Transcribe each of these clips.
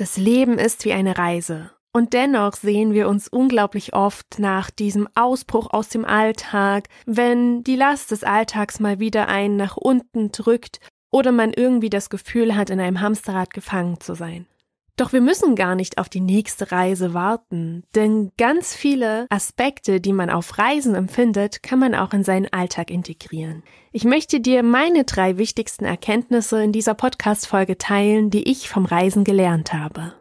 Das Leben ist wie eine Reise. Und dennoch sehen wir uns unglaublich oft nach diesem Ausbruch aus dem Alltag, wenn die Last des Alltags mal wieder einen nach unten drückt oder man irgendwie das Gefühl hat, in einem Hamsterrad gefangen zu sein. Doch wir müssen gar nicht auf die nächste Reise warten, denn ganz viele Aspekte, die man auf Reisen empfindet, kann man auch in seinen Alltag integrieren. Ich möchte dir meine drei wichtigsten Erkenntnisse in dieser Podcast-Folge teilen, die ich vom Reisen gelernt habe.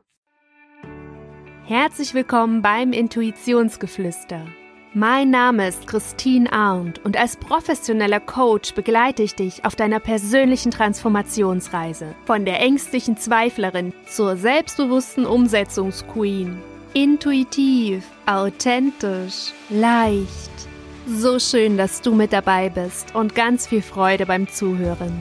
Herzlich willkommen beim Intuitionsgeflüster mein Name ist Christine Arndt und als professioneller Coach begleite ich dich auf deiner persönlichen Transformationsreise. Von der ängstlichen Zweiflerin zur selbstbewussten Umsetzungsqueen. Intuitiv, authentisch, leicht. So schön, dass du mit dabei bist und ganz viel Freude beim Zuhören.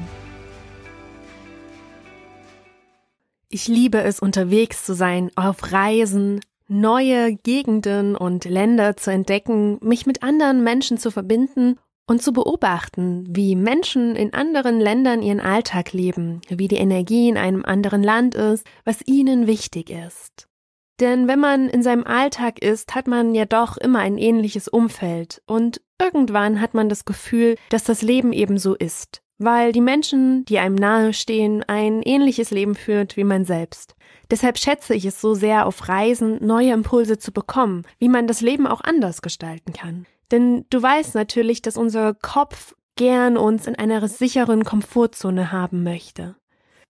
Ich liebe es, unterwegs zu sein, auf Reisen, neue Gegenden und Länder zu entdecken, mich mit anderen Menschen zu verbinden und zu beobachten, wie Menschen in anderen Ländern ihren Alltag leben, wie die Energie in einem anderen Land ist, was ihnen wichtig ist. Denn wenn man in seinem Alltag ist, hat man ja doch immer ein ähnliches Umfeld und irgendwann hat man das Gefühl, dass das Leben eben so ist, weil die Menschen, die einem nahestehen, ein ähnliches Leben führt wie man selbst. Deshalb schätze ich es so sehr, auf Reisen neue Impulse zu bekommen, wie man das Leben auch anders gestalten kann. Denn du weißt natürlich, dass unser Kopf gern uns in einer sicheren Komfortzone haben möchte.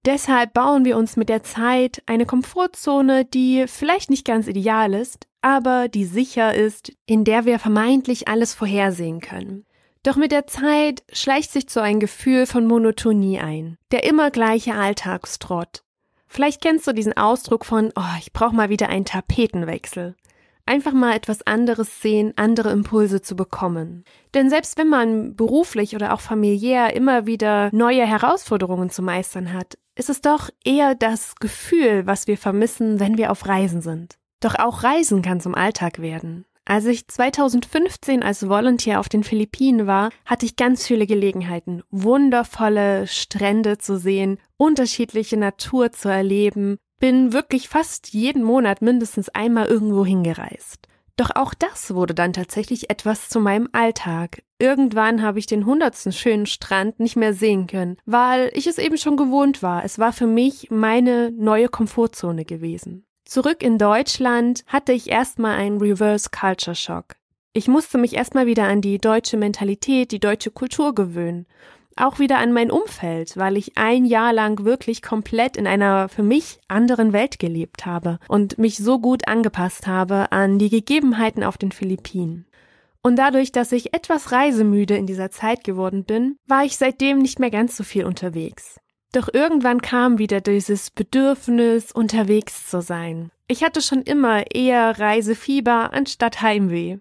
Deshalb bauen wir uns mit der Zeit eine Komfortzone, die vielleicht nicht ganz ideal ist, aber die sicher ist, in der wir vermeintlich alles vorhersehen können. Doch mit der Zeit schleicht sich so ein Gefühl von Monotonie ein, der immer gleiche Alltagstrott, Vielleicht kennst du diesen Ausdruck von, oh, ich brauche mal wieder einen Tapetenwechsel. Einfach mal etwas anderes sehen, andere Impulse zu bekommen. Denn selbst wenn man beruflich oder auch familiär immer wieder neue Herausforderungen zu meistern hat, ist es doch eher das Gefühl, was wir vermissen, wenn wir auf Reisen sind. Doch auch Reisen kann zum Alltag werden. Als ich 2015 als Volunteer auf den Philippinen war, hatte ich ganz viele Gelegenheiten, wundervolle Strände zu sehen, unterschiedliche Natur zu erleben, bin wirklich fast jeden Monat mindestens einmal irgendwo hingereist. Doch auch das wurde dann tatsächlich etwas zu meinem Alltag. Irgendwann habe ich den hundertsten schönen Strand nicht mehr sehen können, weil ich es eben schon gewohnt war. Es war für mich meine neue Komfortzone gewesen. Zurück in Deutschland hatte ich erstmal einen Reverse Culture Shock. Ich musste mich erstmal wieder an die deutsche Mentalität, die deutsche Kultur gewöhnen. Auch wieder an mein Umfeld, weil ich ein Jahr lang wirklich komplett in einer für mich anderen Welt gelebt habe und mich so gut angepasst habe an die Gegebenheiten auf den Philippinen. Und dadurch, dass ich etwas reisemüde in dieser Zeit geworden bin, war ich seitdem nicht mehr ganz so viel unterwegs. Doch irgendwann kam wieder dieses Bedürfnis, unterwegs zu sein. Ich hatte schon immer eher Reisefieber anstatt Heimweh.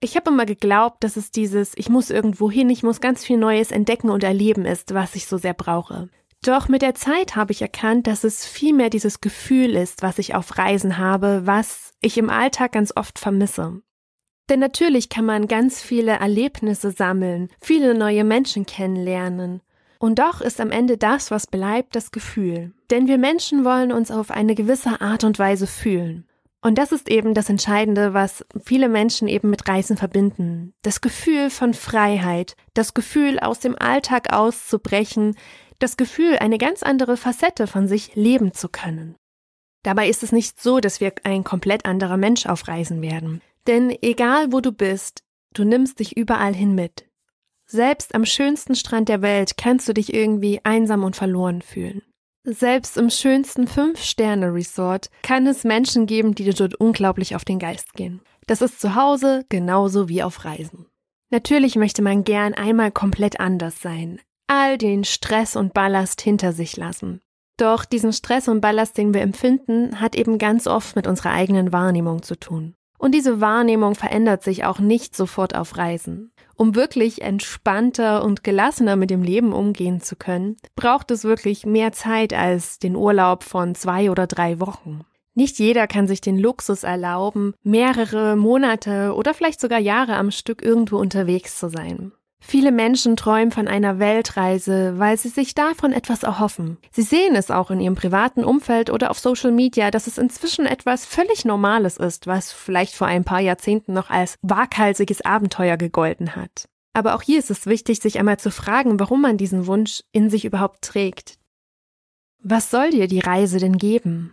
Ich habe immer geglaubt, dass es dieses Ich muss irgendwo hin, ich muss ganz viel Neues entdecken und erleben ist, was ich so sehr brauche. Doch mit der Zeit habe ich erkannt, dass es vielmehr dieses Gefühl ist, was ich auf Reisen habe, was ich im Alltag ganz oft vermisse. Denn natürlich kann man ganz viele Erlebnisse sammeln, viele neue Menschen kennenlernen, und doch ist am Ende das, was bleibt, das Gefühl. Denn wir Menschen wollen uns auf eine gewisse Art und Weise fühlen. Und das ist eben das Entscheidende, was viele Menschen eben mit Reisen verbinden. Das Gefühl von Freiheit, das Gefühl, aus dem Alltag auszubrechen, das Gefühl, eine ganz andere Facette von sich leben zu können. Dabei ist es nicht so, dass wir ein komplett anderer Mensch auf Reisen werden. Denn egal wo du bist, du nimmst dich überall hin mit. Selbst am schönsten Strand der Welt kannst du dich irgendwie einsam und verloren fühlen. Selbst im schönsten Fünf-Sterne-Resort kann es Menschen geben, die dir dort unglaublich auf den Geist gehen. Das ist zu Hause genauso wie auf Reisen. Natürlich möchte man gern einmal komplett anders sein, all den Stress und Ballast hinter sich lassen. Doch diesen Stress und Ballast, den wir empfinden, hat eben ganz oft mit unserer eigenen Wahrnehmung zu tun. Und diese Wahrnehmung verändert sich auch nicht sofort auf Reisen. Um wirklich entspannter und gelassener mit dem Leben umgehen zu können, braucht es wirklich mehr Zeit als den Urlaub von zwei oder drei Wochen. Nicht jeder kann sich den Luxus erlauben, mehrere Monate oder vielleicht sogar Jahre am Stück irgendwo unterwegs zu sein. Viele Menschen träumen von einer Weltreise, weil sie sich davon etwas erhoffen. Sie sehen es auch in ihrem privaten Umfeld oder auf Social Media, dass es inzwischen etwas völlig Normales ist, was vielleicht vor ein paar Jahrzehnten noch als waghalsiges Abenteuer gegolten hat. Aber auch hier ist es wichtig, sich einmal zu fragen, warum man diesen Wunsch in sich überhaupt trägt. Was soll dir die Reise denn geben?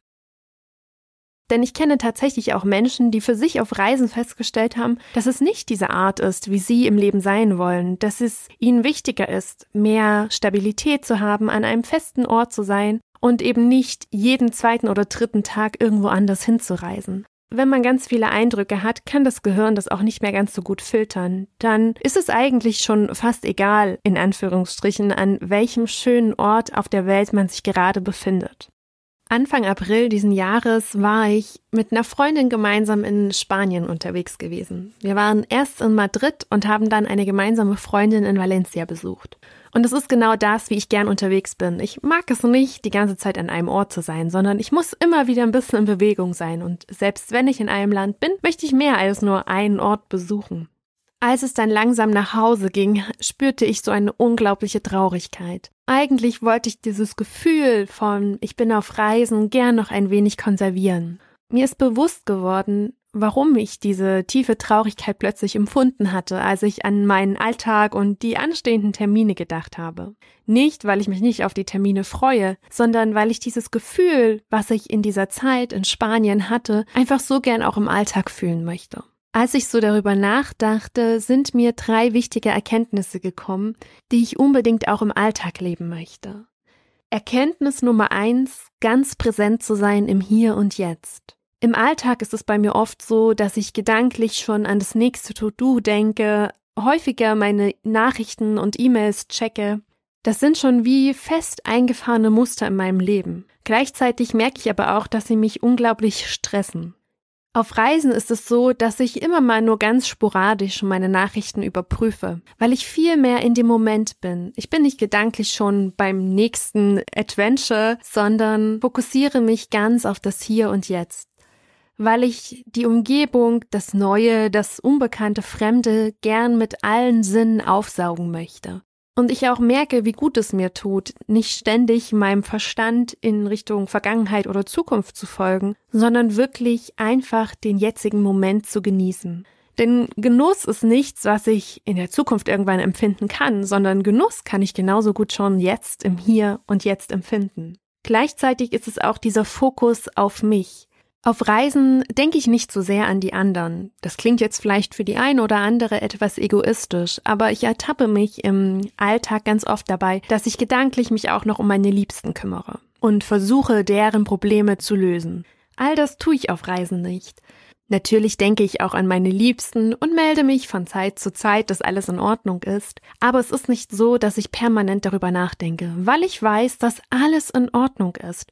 Denn ich kenne tatsächlich auch Menschen, die für sich auf Reisen festgestellt haben, dass es nicht diese Art ist, wie sie im Leben sein wollen, dass es ihnen wichtiger ist, mehr Stabilität zu haben, an einem festen Ort zu sein und eben nicht jeden zweiten oder dritten Tag irgendwo anders hinzureisen. Wenn man ganz viele Eindrücke hat, kann das Gehirn das auch nicht mehr ganz so gut filtern. Dann ist es eigentlich schon fast egal, in Anführungsstrichen, an welchem schönen Ort auf der Welt man sich gerade befindet. Anfang April diesen Jahres war ich mit einer Freundin gemeinsam in Spanien unterwegs gewesen. Wir waren erst in Madrid und haben dann eine gemeinsame Freundin in Valencia besucht. Und es ist genau das, wie ich gern unterwegs bin. Ich mag es nicht, die ganze Zeit an einem Ort zu sein, sondern ich muss immer wieder ein bisschen in Bewegung sein. Und selbst wenn ich in einem Land bin, möchte ich mehr als nur einen Ort besuchen. Als es dann langsam nach Hause ging, spürte ich so eine unglaubliche Traurigkeit. Eigentlich wollte ich dieses Gefühl von ich bin auf Reisen gern noch ein wenig konservieren. Mir ist bewusst geworden, warum ich diese tiefe Traurigkeit plötzlich empfunden hatte, als ich an meinen Alltag und die anstehenden Termine gedacht habe. Nicht, weil ich mich nicht auf die Termine freue, sondern weil ich dieses Gefühl, was ich in dieser Zeit in Spanien hatte, einfach so gern auch im Alltag fühlen möchte. Als ich so darüber nachdachte, sind mir drei wichtige Erkenntnisse gekommen, die ich unbedingt auch im Alltag leben möchte. Erkenntnis Nummer eins, ganz präsent zu sein im Hier und Jetzt. Im Alltag ist es bei mir oft so, dass ich gedanklich schon an das nächste To-Do denke, häufiger meine Nachrichten und E-Mails checke. Das sind schon wie fest eingefahrene Muster in meinem Leben. Gleichzeitig merke ich aber auch, dass sie mich unglaublich stressen. Auf Reisen ist es so, dass ich immer mal nur ganz sporadisch meine Nachrichten überprüfe, weil ich viel mehr in dem Moment bin. Ich bin nicht gedanklich schon beim nächsten Adventure, sondern fokussiere mich ganz auf das Hier und Jetzt weil ich die Umgebung, das Neue, das Unbekannte Fremde gern mit allen Sinnen aufsaugen möchte. Und ich auch merke, wie gut es mir tut, nicht ständig meinem Verstand in Richtung Vergangenheit oder Zukunft zu folgen, sondern wirklich einfach den jetzigen Moment zu genießen. Denn Genuss ist nichts, was ich in der Zukunft irgendwann empfinden kann, sondern Genuss kann ich genauso gut schon jetzt im Hier und Jetzt empfinden. Gleichzeitig ist es auch dieser Fokus auf mich. Auf Reisen denke ich nicht so sehr an die anderen. Das klingt jetzt vielleicht für die ein oder andere etwas egoistisch, aber ich ertappe mich im Alltag ganz oft dabei, dass ich gedanklich mich auch noch um meine Liebsten kümmere und versuche, deren Probleme zu lösen. All das tue ich auf Reisen nicht. Natürlich denke ich auch an meine Liebsten und melde mich von Zeit zu Zeit, dass alles in Ordnung ist, aber es ist nicht so, dass ich permanent darüber nachdenke, weil ich weiß, dass alles in Ordnung ist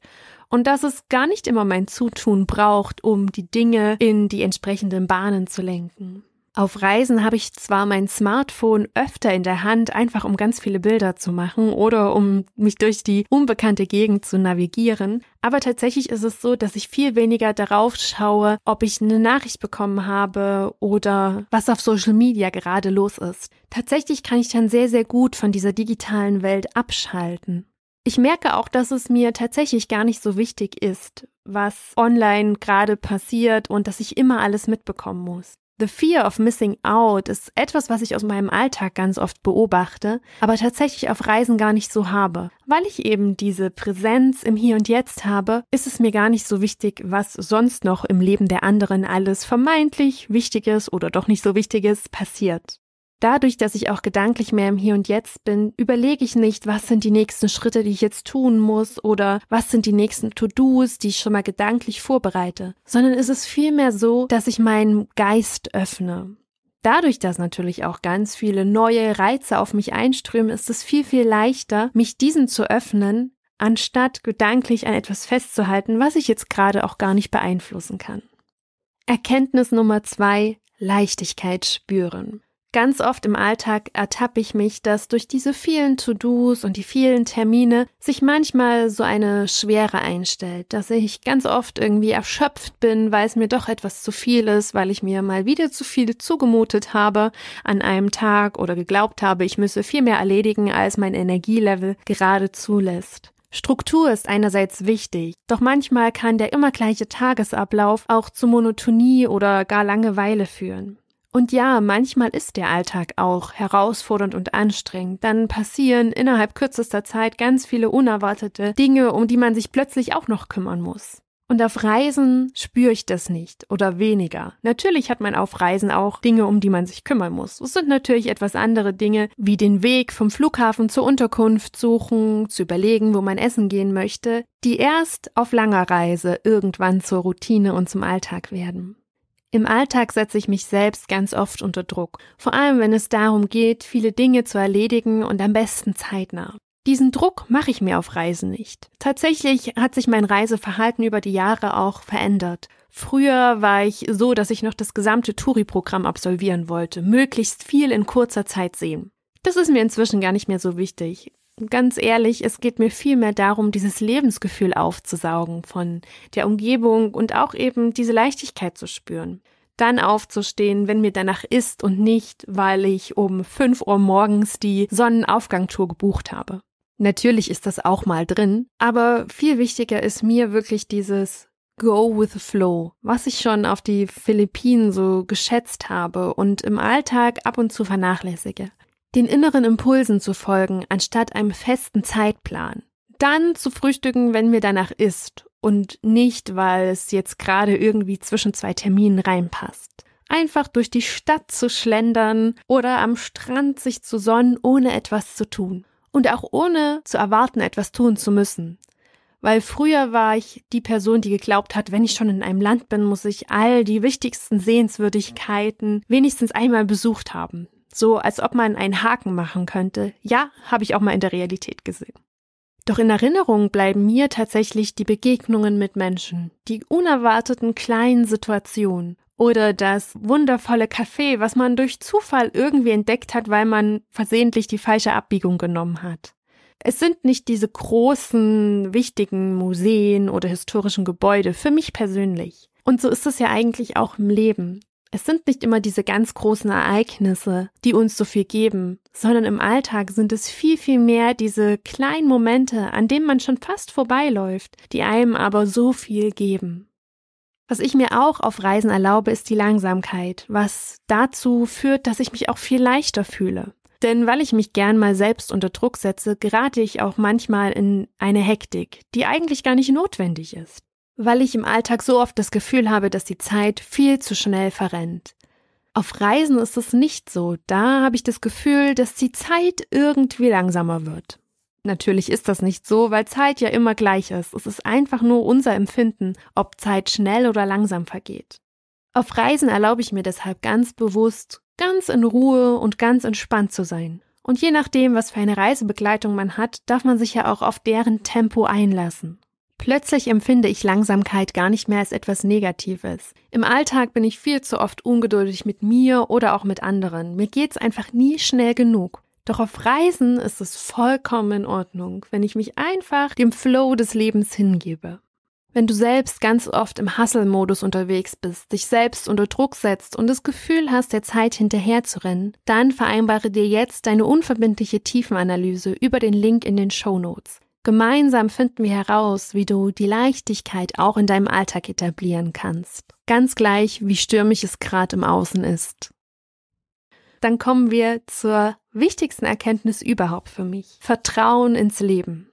und dass es gar nicht immer mein Zutun braucht, um die Dinge in die entsprechenden Bahnen zu lenken. Auf Reisen habe ich zwar mein Smartphone öfter in der Hand, einfach um ganz viele Bilder zu machen oder um mich durch die unbekannte Gegend zu navigieren, aber tatsächlich ist es so, dass ich viel weniger darauf schaue, ob ich eine Nachricht bekommen habe oder was auf Social Media gerade los ist. Tatsächlich kann ich dann sehr, sehr gut von dieser digitalen Welt abschalten. Ich merke auch, dass es mir tatsächlich gar nicht so wichtig ist, was online gerade passiert und dass ich immer alles mitbekommen muss. The Fear of Missing Out ist etwas, was ich aus meinem Alltag ganz oft beobachte, aber tatsächlich auf Reisen gar nicht so habe. Weil ich eben diese Präsenz im Hier und Jetzt habe, ist es mir gar nicht so wichtig, was sonst noch im Leben der anderen alles vermeintlich Wichtiges oder doch nicht so Wichtiges passiert. Dadurch, dass ich auch gedanklich mehr im Hier und Jetzt bin, überlege ich nicht, was sind die nächsten Schritte, die ich jetzt tun muss oder was sind die nächsten To-Dos, die ich schon mal gedanklich vorbereite, sondern es ist vielmehr so, dass ich meinen Geist öffne. Dadurch, dass natürlich auch ganz viele neue Reize auf mich einströmen, ist es viel, viel leichter, mich diesen zu öffnen, anstatt gedanklich an etwas festzuhalten, was ich jetzt gerade auch gar nicht beeinflussen kann. Erkenntnis Nummer zwei, Leichtigkeit spüren. Ganz oft im Alltag ertappe ich mich, dass durch diese vielen To-Dos und die vielen Termine sich manchmal so eine Schwere einstellt, dass ich ganz oft irgendwie erschöpft bin, weil es mir doch etwas zu viel ist, weil ich mir mal wieder zu viel zugemutet habe an einem Tag oder geglaubt habe, ich müsse viel mehr erledigen, als mein Energielevel gerade zulässt. Struktur ist einerseits wichtig, doch manchmal kann der immer gleiche Tagesablauf auch zu Monotonie oder gar Langeweile führen. Und ja, manchmal ist der Alltag auch herausfordernd und anstrengend. Dann passieren innerhalb kürzester Zeit ganz viele unerwartete Dinge, um die man sich plötzlich auch noch kümmern muss. Und auf Reisen spüre ich das nicht oder weniger. Natürlich hat man auf Reisen auch Dinge, um die man sich kümmern muss. Es sind natürlich etwas andere Dinge, wie den Weg vom Flughafen zur Unterkunft suchen, zu überlegen, wo man essen gehen möchte, die erst auf langer Reise irgendwann zur Routine und zum Alltag werden. Im Alltag setze ich mich selbst ganz oft unter Druck, vor allem wenn es darum geht, viele Dinge zu erledigen und am besten zeitnah. Diesen Druck mache ich mir auf Reisen nicht. Tatsächlich hat sich mein Reiseverhalten über die Jahre auch verändert. Früher war ich so, dass ich noch das gesamte Touri-Programm absolvieren wollte, möglichst viel in kurzer Zeit sehen. Das ist mir inzwischen gar nicht mehr so wichtig ganz ehrlich, es geht mir vielmehr darum, dieses Lebensgefühl aufzusaugen von der Umgebung und auch eben diese Leichtigkeit zu spüren. Dann aufzustehen, wenn mir danach ist und nicht, weil ich um 5 Uhr morgens die Sonnenaufgangtour gebucht habe. Natürlich ist das auch mal drin, aber viel wichtiger ist mir wirklich dieses Go with the Flow, was ich schon auf die Philippinen so geschätzt habe und im Alltag ab und zu vernachlässige den inneren Impulsen zu folgen, anstatt einem festen Zeitplan. Dann zu frühstücken, wenn mir danach ist und nicht, weil es jetzt gerade irgendwie zwischen zwei Terminen reinpasst. Einfach durch die Stadt zu schlendern oder am Strand sich zu sonnen, ohne etwas zu tun. Und auch ohne zu erwarten, etwas tun zu müssen. Weil früher war ich die Person, die geglaubt hat, wenn ich schon in einem Land bin, muss ich all die wichtigsten Sehenswürdigkeiten wenigstens einmal besucht haben so als ob man einen Haken machen könnte. Ja, habe ich auch mal in der Realität gesehen. Doch in Erinnerung bleiben mir tatsächlich die Begegnungen mit Menschen, die unerwarteten kleinen Situationen oder das wundervolle Café, was man durch Zufall irgendwie entdeckt hat, weil man versehentlich die falsche Abbiegung genommen hat. Es sind nicht diese großen, wichtigen Museen oder historischen Gebäude für mich persönlich. Und so ist es ja eigentlich auch im Leben. Es sind nicht immer diese ganz großen Ereignisse, die uns so viel geben, sondern im Alltag sind es viel, viel mehr diese kleinen Momente, an denen man schon fast vorbeiläuft, die einem aber so viel geben. Was ich mir auch auf Reisen erlaube, ist die Langsamkeit, was dazu führt, dass ich mich auch viel leichter fühle. Denn weil ich mich gern mal selbst unter Druck setze, gerate ich auch manchmal in eine Hektik, die eigentlich gar nicht notwendig ist weil ich im Alltag so oft das Gefühl habe, dass die Zeit viel zu schnell verrennt. Auf Reisen ist es nicht so. Da habe ich das Gefühl, dass die Zeit irgendwie langsamer wird. Natürlich ist das nicht so, weil Zeit ja immer gleich ist. Es ist einfach nur unser Empfinden, ob Zeit schnell oder langsam vergeht. Auf Reisen erlaube ich mir deshalb ganz bewusst, ganz in Ruhe und ganz entspannt zu sein. Und je nachdem, was für eine Reisebegleitung man hat, darf man sich ja auch auf deren Tempo einlassen. Plötzlich empfinde ich Langsamkeit gar nicht mehr als etwas Negatives. Im Alltag bin ich viel zu oft ungeduldig mit mir oder auch mit anderen. Mir geht's einfach nie schnell genug. Doch auf Reisen ist es vollkommen in Ordnung, wenn ich mich einfach dem Flow des Lebens hingebe. Wenn du selbst ganz oft im Hustle-Modus unterwegs bist, dich selbst unter Druck setzt und das Gefühl hast, der Zeit hinterherzurennen, dann vereinbare dir jetzt deine unverbindliche Tiefenanalyse über den Link in den Show Notes. Gemeinsam finden wir heraus, wie du die Leichtigkeit auch in deinem Alltag etablieren kannst. Ganz gleich, wie stürmisch es gerade im Außen ist. Dann kommen wir zur wichtigsten Erkenntnis überhaupt für mich. Vertrauen ins Leben.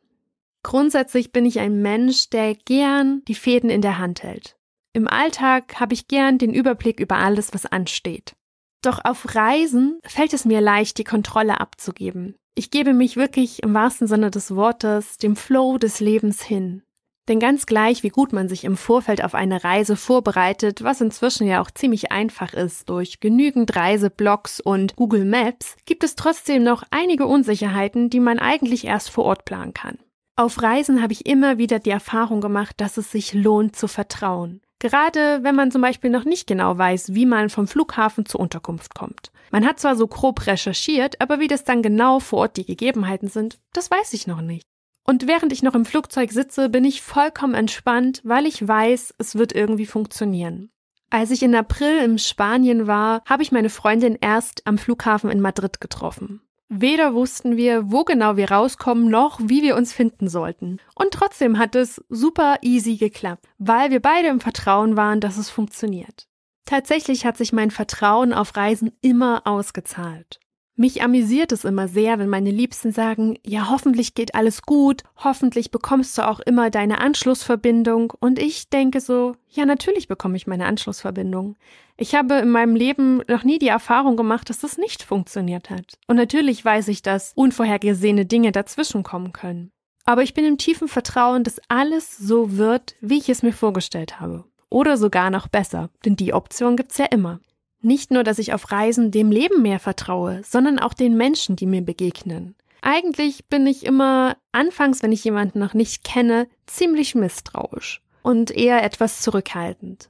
Grundsätzlich bin ich ein Mensch, der gern die Fäden in der Hand hält. Im Alltag habe ich gern den Überblick über alles, was ansteht. Doch auf Reisen fällt es mir leicht, die Kontrolle abzugeben. Ich gebe mich wirklich im wahrsten Sinne des Wortes dem Flow des Lebens hin. Denn ganz gleich, wie gut man sich im Vorfeld auf eine Reise vorbereitet, was inzwischen ja auch ziemlich einfach ist durch genügend Reiseblogs und Google Maps, gibt es trotzdem noch einige Unsicherheiten, die man eigentlich erst vor Ort planen kann. Auf Reisen habe ich immer wieder die Erfahrung gemacht, dass es sich lohnt zu vertrauen. Gerade wenn man zum Beispiel noch nicht genau weiß, wie man vom Flughafen zur Unterkunft kommt. Man hat zwar so grob recherchiert, aber wie das dann genau vor Ort die Gegebenheiten sind, das weiß ich noch nicht. Und während ich noch im Flugzeug sitze, bin ich vollkommen entspannt, weil ich weiß, es wird irgendwie funktionieren. Als ich in April in Spanien war, habe ich meine Freundin erst am Flughafen in Madrid getroffen. Weder wussten wir, wo genau wir rauskommen, noch wie wir uns finden sollten. Und trotzdem hat es super easy geklappt, weil wir beide im Vertrauen waren, dass es funktioniert. Tatsächlich hat sich mein Vertrauen auf Reisen immer ausgezahlt. Mich amüsiert es immer sehr, wenn meine Liebsten sagen, ja hoffentlich geht alles gut, hoffentlich bekommst du auch immer deine Anschlussverbindung und ich denke so, ja natürlich bekomme ich meine Anschlussverbindung. Ich habe in meinem Leben noch nie die Erfahrung gemacht, dass das nicht funktioniert hat. Und natürlich weiß ich, dass unvorhergesehene Dinge dazwischenkommen können. Aber ich bin im tiefen Vertrauen, dass alles so wird, wie ich es mir vorgestellt habe. Oder sogar noch besser, denn die Option gibt es ja immer. Nicht nur, dass ich auf Reisen dem Leben mehr vertraue, sondern auch den Menschen, die mir begegnen. Eigentlich bin ich immer, anfangs, wenn ich jemanden noch nicht kenne, ziemlich misstrauisch und eher etwas zurückhaltend.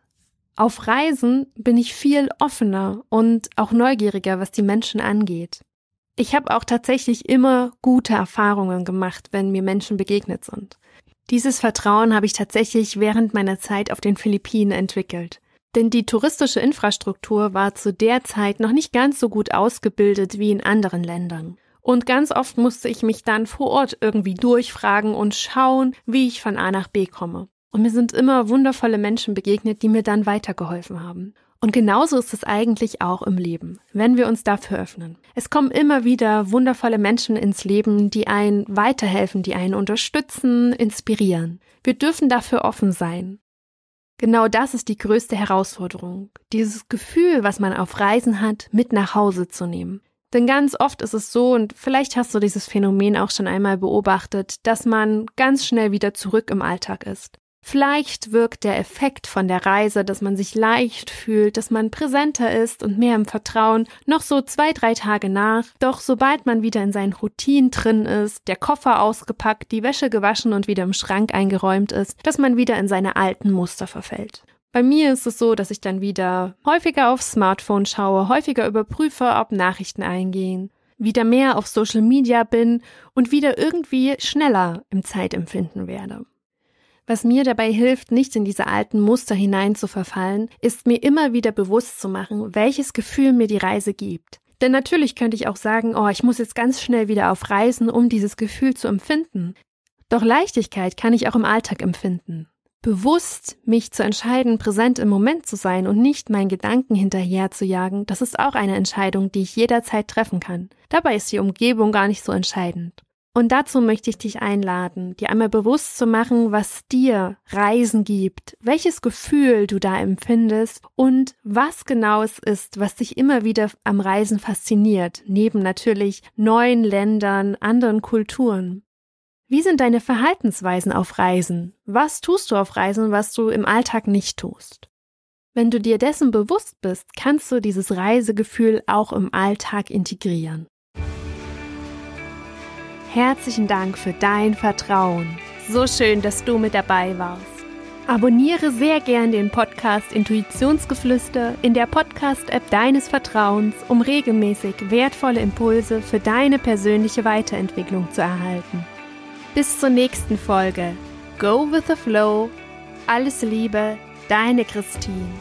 Auf Reisen bin ich viel offener und auch neugieriger, was die Menschen angeht. Ich habe auch tatsächlich immer gute Erfahrungen gemacht, wenn mir Menschen begegnet sind. Dieses Vertrauen habe ich tatsächlich während meiner Zeit auf den Philippinen entwickelt. Denn die touristische Infrastruktur war zu der Zeit noch nicht ganz so gut ausgebildet wie in anderen Ländern. Und ganz oft musste ich mich dann vor Ort irgendwie durchfragen und schauen, wie ich von A nach B komme. Und mir sind immer wundervolle Menschen begegnet, die mir dann weitergeholfen haben. Und genauso ist es eigentlich auch im Leben, wenn wir uns dafür öffnen. Es kommen immer wieder wundervolle Menschen ins Leben, die einen weiterhelfen, die einen unterstützen, inspirieren. Wir dürfen dafür offen sein. Genau das ist die größte Herausforderung, dieses Gefühl, was man auf Reisen hat, mit nach Hause zu nehmen. Denn ganz oft ist es so, und vielleicht hast du dieses Phänomen auch schon einmal beobachtet, dass man ganz schnell wieder zurück im Alltag ist. Vielleicht wirkt der Effekt von der Reise, dass man sich leicht fühlt, dass man präsenter ist und mehr im Vertrauen, noch so zwei, drei Tage nach. Doch sobald man wieder in seinen Routinen drin ist, der Koffer ausgepackt, die Wäsche gewaschen und wieder im Schrank eingeräumt ist, dass man wieder in seine alten Muster verfällt. Bei mir ist es so, dass ich dann wieder häufiger aufs Smartphone schaue, häufiger überprüfe, ob Nachrichten eingehen, wieder mehr auf Social Media bin und wieder irgendwie schneller im Zeitempfinden werde. Was mir dabei hilft, nicht in diese alten Muster hineinzuverfallen, ist mir immer wieder bewusst zu machen, welches Gefühl mir die Reise gibt. Denn natürlich könnte ich auch sagen, oh, ich muss jetzt ganz schnell wieder auf Reisen, um dieses Gefühl zu empfinden. Doch Leichtigkeit kann ich auch im Alltag empfinden. Bewusst mich zu entscheiden, präsent im Moment zu sein und nicht meinen Gedanken hinterher zu jagen, das ist auch eine Entscheidung, die ich jederzeit treffen kann. Dabei ist die Umgebung gar nicht so entscheidend. Und dazu möchte ich dich einladen, dir einmal bewusst zu machen, was dir Reisen gibt, welches Gefühl du da empfindest und was genau es ist, was dich immer wieder am Reisen fasziniert, neben natürlich neuen Ländern, anderen Kulturen. Wie sind deine Verhaltensweisen auf Reisen? Was tust du auf Reisen, was du im Alltag nicht tust? Wenn du dir dessen bewusst bist, kannst du dieses Reisegefühl auch im Alltag integrieren. Herzlichen Dank für dein Vertrauen. So schön, dass du mit dabei warst. Abonniere sehr gern den Podcast Intuitionsgeflüster in der Podcast-App deines Vertrauens, um regelmäßig wertvolle Impulse für deine persönliche Weiterentwicklung zu erhalten. Bis zur nächsten Folge. Go with the Flow. Alles Liebe, deine Christine.